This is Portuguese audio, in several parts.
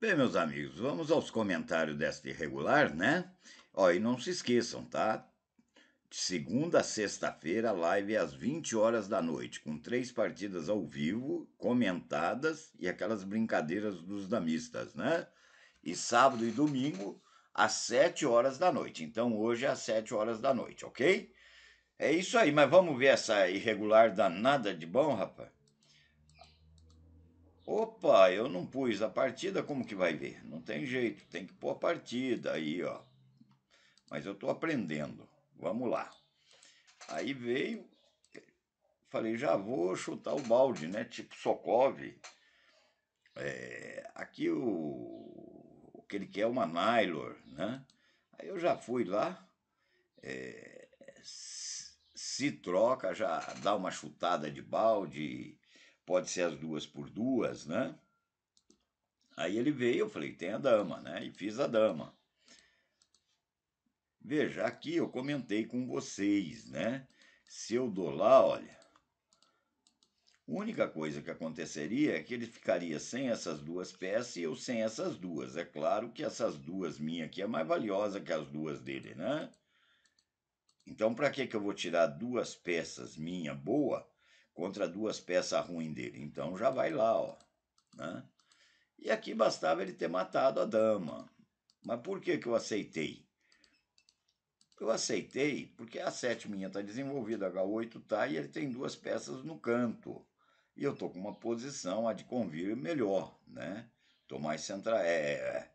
Bem, meus amigos, vamos aos comentários desta irregular, né? Ó, e não se esqueçam, tá? De segunda a sexta-feira, live às 20 horas da noite, com três partidas ao vivo, comentadas e aquelas brincadeiras dos damistas, né? E sábado e domingo, às 7 horas da noite. Então hoje é às 7 horas da noite, ok? É isso aí, mas vamos ver essa irregular danada de bom, rapaz? Opa, eu não pus a partida, como que vai ver? Não tem jeito, tem que pôr a partida aí, ó. Mas eu estou aprendendo, vamos lá. Aí veio, falei, já vou chutar o balde, né? Tipo Sokov. É, aqui o, o que ele quer é uma Nylor, né? Aí eu já fui lá, é, se troca, já dá uma chutada de balde pode ser as duas por duas, né? Aí ele veio, eu falei, tem a dama, né? E fiz a dama. Veja, aqui eu comentei com vocês, né? Se eu dou lá, olha, a única coisa que aconteceria é que ele ficaria sem essas duas peças e eu sem essas duas. É claro que essas duas minhas aqui é mais valiosa que as duas dele, né? Então, para que, que eu vou tirar duas peças minha boa contra duas peças ruins dele. Então já vai lá, ó. Né? E aqui bastava ele ter matado a dama. Mas por que, que eu aceitei? Eu aceitei porque a minha está desenvolvida, H8 está, e ele tem duas peças no canto. E eu estou com uma posição, a de convir melhor, né? Estou mais centra... É, é,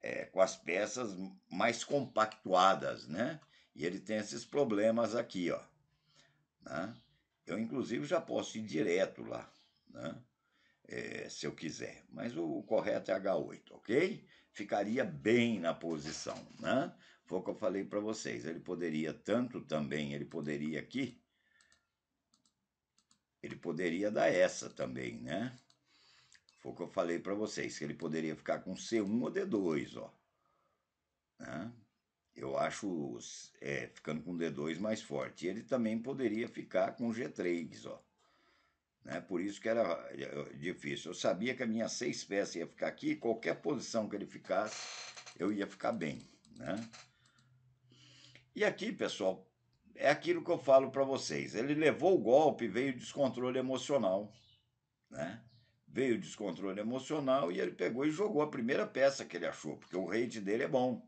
é, com as peças mais compactuadas, né? E ele tem esses problemas aqui, ó. Né? Eu, inclusive, já posso ir direto lá, né? É, se eu quiser. Mas o, o, correto é H8, ok? Ficaria bem na posição, né? Foi o que eu falei para vocês. Ele poderia tanto também, ele poderia aqui. Ele poderia dar essa também, né? Foi o que eu falei para vocês, que ele poderia ficar com C1 ou D2, ó. Né? eu acho é, ficando com o D2 mais forte. Ele também poderia ficar com G3, ó. Né? Por isso que era é, difícil. Eu sabia que a minha seis peças ia ficar aqui, qualquer posição que ele ficasse, eu ia ficar bem, né? E aqui, pessoal, é aquilo que eu falo para vocês. Ele levou o golpe, veio descontrole emocional, né? Veio descontrole emocional e ele pegou e jogou a primeira peça que ele achou, porque o rate dele é bom.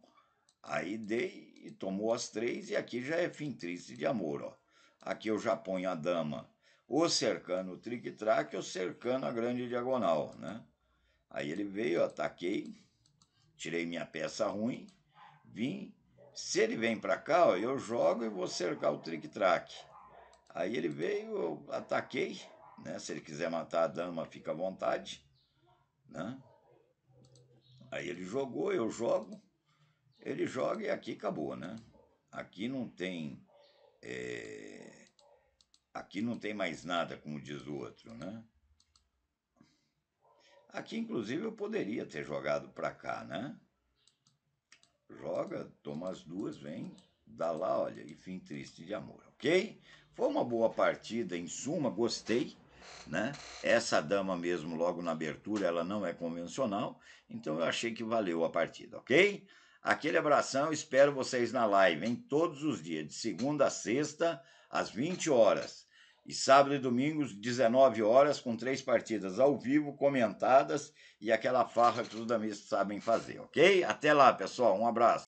Aí dei e tomou as três, e aqui já é fim triste de amor, ó. Aqui eu já ponho a dama ou cercando o tric-trac ou cercando a grande diagonal, né? Aí ele veio, ataquei, tirei minha peça ruim, vim. Se ele vem para cá, ó, eu jogo e vou cercar o tric-trac. Aí ele veio, eu ataquei, né? Se ele quiser matar a dama, fica à vontade, né? Aí ele jogou, eu jogo ele joga e aqui acabou, né? Aqui não tem. É... Aqui não tem mais nada, como diz o outro, né? Aqui, inclusive, eu poderia ter jogado para cá, né? Joga, toma as duas, vem, dá lá, olha, e fim triste de amor, ok? Foi uma boa partida, em suma, gostei, né? Essa dama mesmo, logo na abertura, ela não é convencional, então eu achei que valeu a partida, ok? Aquele abração, espero vocês na live, em todos os dias, de segunda a sexta, às 20 horas. E sábado e domingos, 19 horas, com três partidas ao vivo, comentadas e aquela farra que os damistas sabem fazer, ok? Até lá, pessoal. Um abraço.